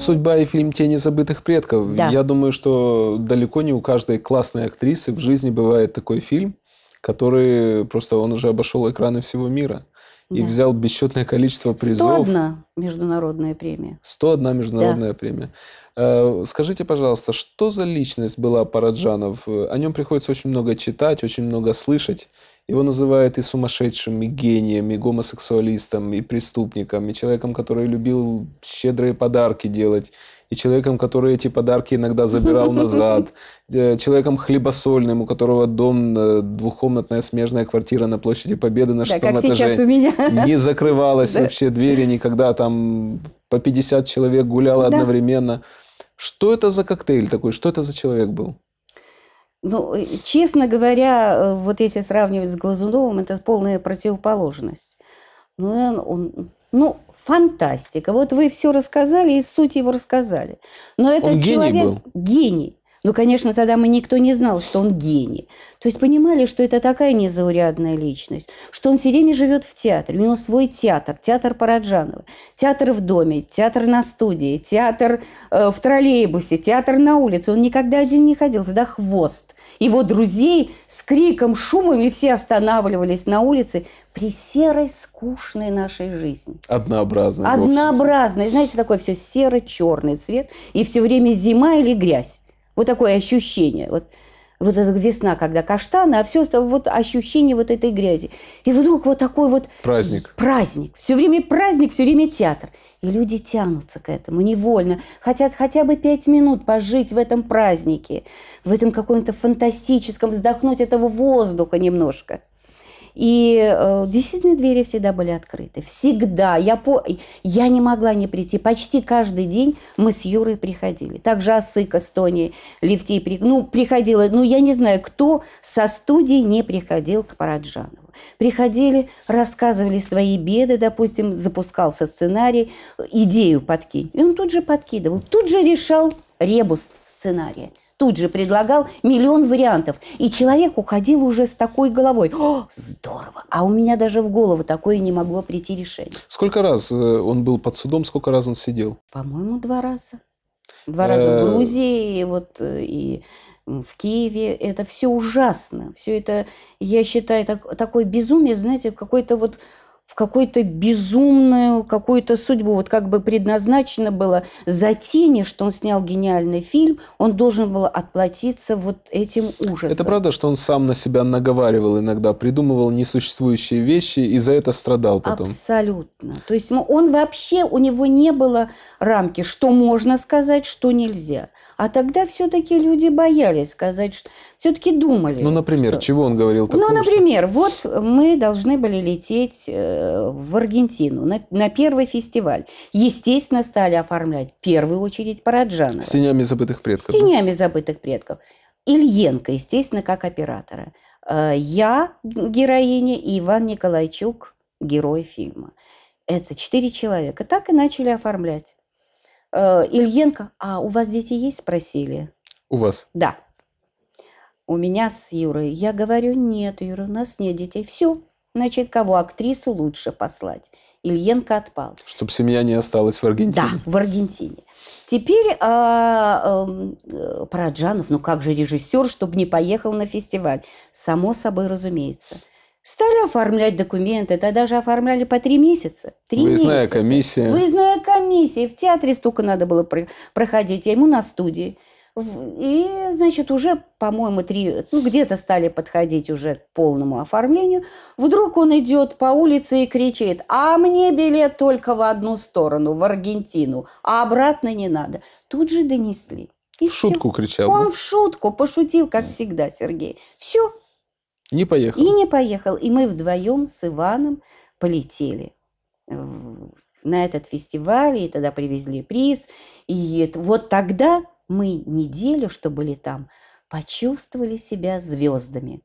Судьба и фильм «Тени забытых предков». Да. Я думаю, что далеко не у каждой классной актрисы в жизни бывает такой фильм, который просто он уже обошел экраны всего мира и да. взял бесчетное количество призов. 101 международная премия. 101 международная да. премия. Э, скажите, пожалуйста, что за личность была Параджанов? О нем приходится очень много читать, очень много слышать. Его называют и сумасшедшим, и гением, и гомосексуалистом, и преступником, и человеком, который любил щедрые подарки делать, и человеком, который эти подарки иногда забирал назад, э, человеком хлебосольным, у которого дом, э, двухкомнатная смежная квартира на площади Победы на шестом да, этаже не закрывалась вообще двери никогда, там по 50 человек гуляло одновременно. Что это за коктейль такой? Что это за человек был? Ну, честно говоря, э, вот если сравнивать с Глазуновым, это полная противоположность. Ну, он, он, ну, фантастика. Вот вы все рассказали и суть его рассказали. Но это он человек гений был. гений. Ну, конечно, тогда мы никто не знал, что он гений. То есть понимали, что это такая незаурядная личность, что он все время живет в театре, у него свой театр, театр Параджанова, театр в доме, театр на студии, театр э, в троллейбусе, театр на улице. Он никогда один не ходил, всегда хвост. Его друзей с криком, шумами все останавливались на улице при серой, скучной нашей жизни. Однообразной. Однообразной. Знаете, такой все серо-черный цвет, и все время зима или грязь. Вот такое ощущение. Вот, вот эта весна, когда каштаны, а все вот ощущение вот этой грязи. И вдруг вот такой вот... Праздник. Праздник. Все время праздник, все время театр. И люди тянутся к этому невольно. Хотят хотя бы пять минут пожить в этом празднике, в этом каком-то фантастическом, вздохнуть этого воздуха немножко. И э, действительно двери всегда были открыты. Всегда. Я, по... я не могла не прийти. Почти каждый день мы с Юрой приходили. Также Асыка с Тони при... ну, приходила. Ну, я не знаю, кто со студии не приходил к Параджанову. Приходили, рассказывали свои беды, допустим, запускался сценарий, идею подкинь. И он тут же подкидывал, тут же решал ребус сценария тут же предлагал миллион вариантов. И человек уходил уже с такой головой. О, здорово! А у меня даже в голову такое не могло прийти решение. Сколько раз э, он был под судом, сколько раз он сидел? По-моему, два раза. Два раза в э, Грузии, и вот э, и в Киеве. Это все ужасно. Все это, я считаю, так, такое безумие, знаете, какой-то вот в какую-то безумную, какую-то судьбу. Вот как бы предназначено было за тени, что он снял гениальный фильм, он должен был отплатиться вот этим ужасом. Это правда, что он сам на себя наговаривал иногда, придумывал несуществующие вещи и за это страдал потом? Абсолютно. То есть он вообще, у него не было рамки, что можно сказать, что нельзя. А тогда все-таки люди боялись сказать, что все-таки думали. Ну, например, что... чего он говорил ну, такого? Ну, например, что... вот мы должны были лететь э, в Аргентину на, на первый фестиваль. Естественно, стали оформлять в первую очередь Параджанова. С тенями забытых предков. С тенями да? забытых предков. Ильенко, естественно, как оператора. Э, Я героиня и Иван Николайчук герой фильма. Это четыре человека. Так и начали оформлять. Э, Ильенко, а у вас дети есть? Спросили. У вас? Да. У меня с Юрой. Я говорю, нет, Юра, у нас нет детей. Все, Значит, кого актрису лучше послать? Ильенко отпал. Чтобы семья не осталась в Аргентине. Да, в Аргентине. Теперь а, а, Параджанов, ну как же режиссер, чтобы не поехал на фестиваль? Само собой, разумеется. Стали оформлять документы, это даже оформляли по три месяца. Три Выездная месяца. комиссия. Выездная комиссия. В театре столько надо было проходить, а ему на студии. И, значит, уже, по-моему, три, ну, где-то стали подходить уже к полному оформлению. Вдруг он идет по улице и кричит, а мне билет только в одну сторону, в Аргентину, а обратно не надо. Тут же донесли. И в все. шутку кричал. Он да? в шутку пошутил, как всегда, Сергей. Все. Не поехал. И не поехал. И мы вдвоем с Иваном полетели на этот фестиваль, и тогда привезли приз. И вот тогда мы неделю, что были там, почувствовали себя звездами.